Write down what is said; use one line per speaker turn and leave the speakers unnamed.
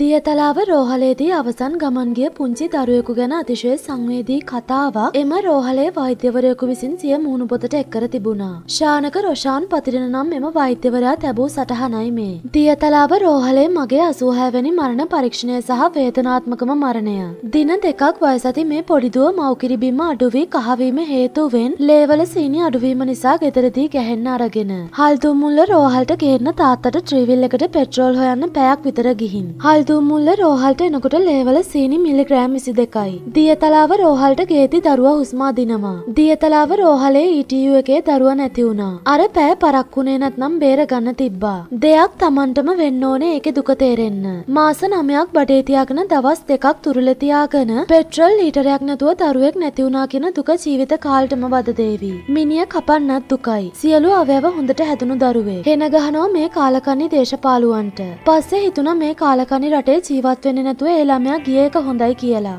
දියතලාව රෝහලේදී අවසන් ගමන්ගේ පුංචි දරුවෙකු ගැන අතිශය සංවේදී කතාවක් එම රෝහලේ වෛද්‍යවරයකු විසින් සිය මුහුණු පොතට එක්කර තිබුණා. ශානක රොෂාන් පතිරන නම් එම වෛද්‍යවරයා තැබූ සටහනයි මේ. දියතලාව රෝහලේ මගේ අසූහැවැනි මරණ පරීක්ෂණය සහ වේතනාත්මකම මරණය. දින දෙකක් වයසති මේ පොඩිදුව මවකිරිබිම අඩුවී කහවීම හේතුවෙන් ලේවල සීනි අඩුවීම නිසා ගෙදරදී ගැහෙන්න අරගෙන. හල්තුමුල්ල රෝහල්ට ගේන්න තාත්තට ත්‍රීවිල් එකට පෙට්‍රෝල් හොයන්න පැයක් විතර ගිහින්. හල් වැල්දුම්මුල්ල රෝහල්ට එනකොට ලේවල සීනි මිලිග්‍රෑම් විසි දෙකයි. දියතලාව රෝහල්ට ගේති දරුවා හුස්මා දිනවා. දියතලාව රෝහලේ ඊටයු එකේ දරුව නැතිවුණා. අර පෑ පරක්කුණේ නැත්නම් බේර ගන්න තිබ්බා. දෙයක් තමන්ටම වෙන්න ඕනේ ඒකෙ දුක තේරෙන්න. මාස නමයක් බඩේ තියාගෙන දවස් දෙකක් තුරුලේ තියාගෙන පෙට්‍රල් ලීටරයක් නැතුව දරුවෙක් නැතිවුණා කියන දුක ජීවිත කාලෙටම වද දේවි. මිනිය කපන්නත් දුකයි. සියලු අවයව හොඳට හැදුණු දරුවේ. හෙන ගහනවා මේ කාලකන්ණි දේශපාලුවන්ට. පස්සේ හිතුණා මේ කාලකන්ණි රටේ ජීවත් වෙන්නේ නැතුව ඒ ළමයා ගිය එක හොඳයි කියලා.